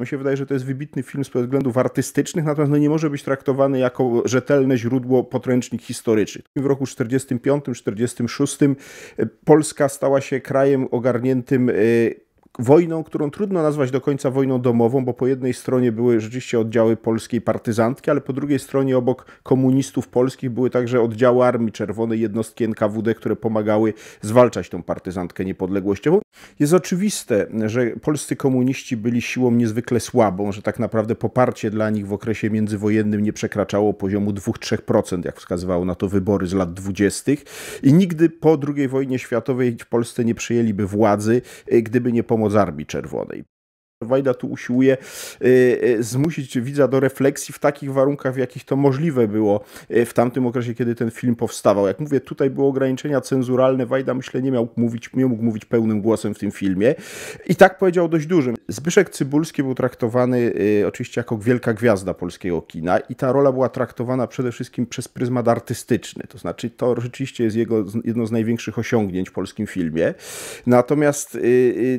Mi się wydaje, że to jest wybitny film z względów artystycznych, natomiast no nie może być traktowany jako rzetelne źródło podręcznik historyczny. W roku 45-46 e, Polska stała się krajem ogarniętym e, wojną, którą trudno nazwać do końca wojną domową, bo po jednej stronie były rzeczywiście oddziały polskiej partyzantki, ale po drugiej stronie obok komunistów polskich były także oddziały Armii Czerwonej, jednostki NKWD, które pomagały zwalczać tą partyzantkę niepodległościową. Jest oczywiste, że polscy komuniści byli siłą niezwykle słabą, że tak naprawdę poparcie dla nich w okresie międzywojennym nie przekraczało poziomu 2-3%, jak wskazywało na to wybory z lat 20. I nigdy po II wojnie światowej w Polsce nie przyjęliby władzy, gdyby nie pomoc mozarbi czerwonej Wajda tu usiłuje y, y, zmusić widza do refleksji w takich warunkach, w jakich to możliwe było y, w tamtym okresie, kiedy ten film powstawał. Jak mówię, tutaj były ograniczenia cenzuralne, Wajda myślę nie miał mówić, nie mógł mówić pełnym głosem w tym filmie i tak powiedział dość dużym. Zbyszek Cybulski był traktowany oczywiście jako wielka gwiazda polskiego kina i ta rola była traktowana przede wszystkim przez pryzmat artystyczny, to znaczy to rzeczywiście jest jego jedno z największych osiągnięć w polskim filmie, natomiast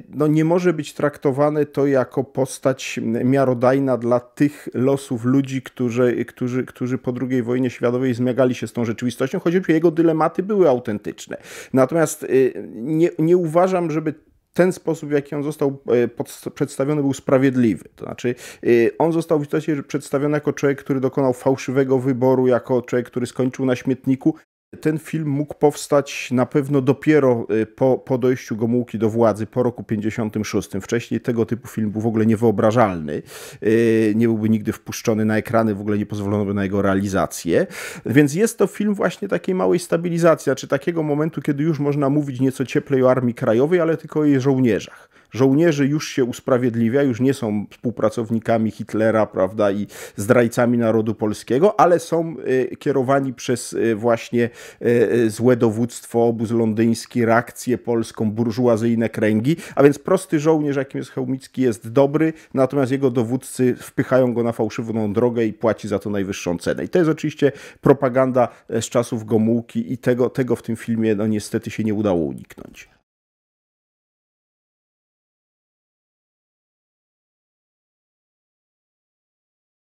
no, nie może być traktowane to jako postać miarodajna dla tych losów ludzi, którzy, którzy, którzy po II wojnie światowej zmagali się z tą rzeczywistością, choćby jego dylematy były autentyczne. Natomiast y, nie, nie uważam, żeby ten sposób, w jaki on został y, przedstawiony, był sprawiedliwy. To znaczy, y, on został w istocie przedstawiony jako człowiek, który dokonał fałszywego wyboru, jako człowiek, który skończył na śmietniku, ten film mógł powstać na pewno dopiero y, po, po dojściu Gomułki do władzy po roku 56. Wcześniej tego typu film był w ogóle niewyobrażalny. Y, nie byłby nigdy wpuszczony na ekrany, w ogóle nie pozwolono by na jego realizację. Więc jest to film właśnie takiej małej stabilizacji, czy znaczy takiego momentu, kiedy już można mówić nieco cieplej o Armii Krajowej, ale tylko o jej żołnierzach. Żołnierze już się usprawiedliwia, już nie są współpracownikami Hitlera, prawda, i zdrajcami narodu polskiego, ale są e, kierowani przez e, właśnie e, złe dowództwo, obóz londyński, reakcję polską, burżuazyjne kręgi, a więc prosty żołnierz, jakim jest Chełmicki, jest dobry, natomiast jego dowódcy wpychają go na fałszywą drogę i płaci za to najwyższą cenę. I to jest oczywiście propaganda z czasów Gomułki i tego, tego w tym filmie no niestety się nie udało uniknąć.